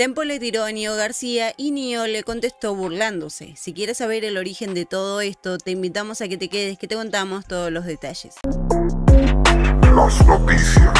Tempo le tiró a Nio García y Nio le contestó burlándose. Si quieres saber el origen de todo esto, te invitamos a que te quedes, que te contamos todos los detalles. Las noticias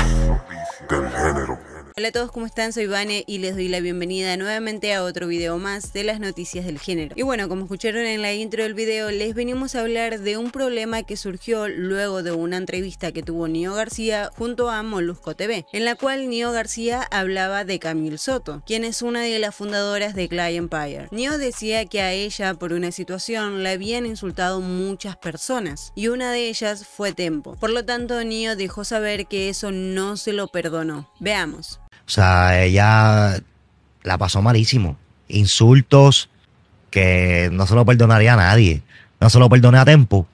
del género. Hola a todos, ¿cómo están? Soy Vane y les doy la bienvenida nuevamente a otro video más de las noticias del género. Y bueno, como escucharon en la intro del video, les venimos a hablar de un problema que surgió luego de una entrevista que tuvo Nio García junto a Molusco TV, en la cual Nio García hablaba de Camille Soto, quien es una de las fundadoras de Clay Empire. Nio decía que a ella, por una situación, la habían insultado muchas personas, y una de ellas fue Tempo. Por lo tanto, Nio dejó saber que eso no se lo perdonó. Veamos. O sea, ella la pasó malísimo. Insultos que no se lo perdonaría a nadie. No se lo perdoné a Tempo.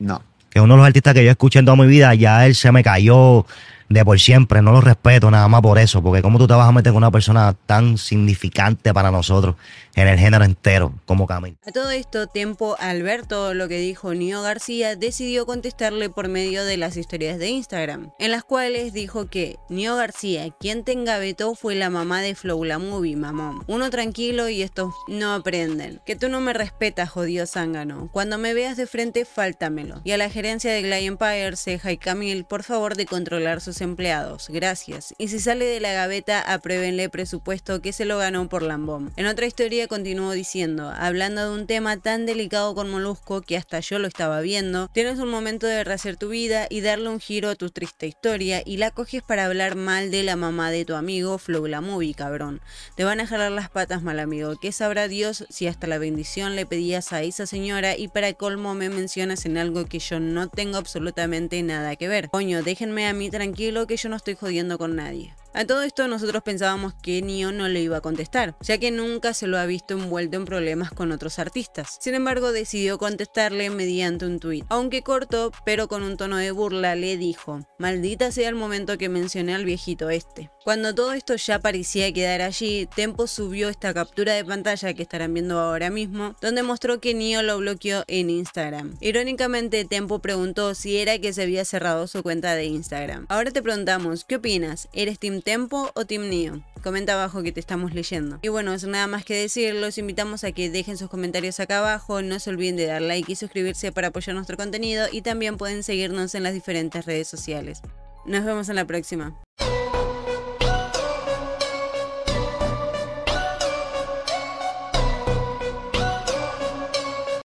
No. Que uno de los artistas que yo escuché en toda mi vida, ya él se me cayó de por siempre. No lo respeto nada más por eso, porque cómo tú te vas a meter con una persona tan significante para nosotros en el género entero como Camil A todo esto tiempo, Alberto lo que dijo Nio García, decidió contestarle por medio de las historias de Instagram, en las cuales dijo que Nio García, quien te engavetó fue la mamá de Flow la Movie, mamón. Uno tranquilo y estos no aprenden. Que tú no me respetas, jodido zángano. Cuando me veas de frente, fáltamelo. Y a la gerencia de Gly Empire, Ceja y Camil, por favor de controlar sus empleados. Gracias. Y si sale de la gaveta, apruébenle presupuesto que se lo ganó por Lambón. En otra historia continuó diciendo, hablando de un tema tan delicado con Molusco que hasta yo lo estaba viendo, tienes un momento de rehacer tu vida y darle un giro a tu triste historia y la coges para hablar mal de la mamá de tu amigo Flo la cabrón. Te van a jalar las patas, mal amigo. ¿Qué sabrá Dios si hasta la bendición le pedías a esa señora y para colmo me mencionas en algo que yo no tengo absolutamente nada que ver? Coño, déjenme a mí tranquilo lo que yo no estoy jodiendo con nadie. A todo esto nosotros pensábamos que Nio no le iba a contestar, ya que nunca se lo ha visto envuelto en problemas con otros artistas. Sin embargo, decidió contestarle mediante un tuit, aunque corto, pero con un tono de burla le dijo, maldita sea el momento que mencioné al viejito este. Cuando todo esto ya parecía quedar allí, Tempo subió esta captura de pantalla que estarán viendo ahora mismo, donde mostró que Nio lo bloqueó en Instagram. Irónicamente, Tempo preguntó si era que se había cerrado su cuenta de Instagram. Ahora te preguntamos, ¿qué opinas? ¿Eres Team Tempo o Team Neo. Comenta abajo que te estamos leyendo. Y bueno, eso nada más que decir, los invitamos a que dejen sus comentarios acá abajo, no se olviden de dar like y suscribirse para apoyar nuestro contenido y también pueden seguirnos en las diferentes redes sociales. Nos vemos en la próxima.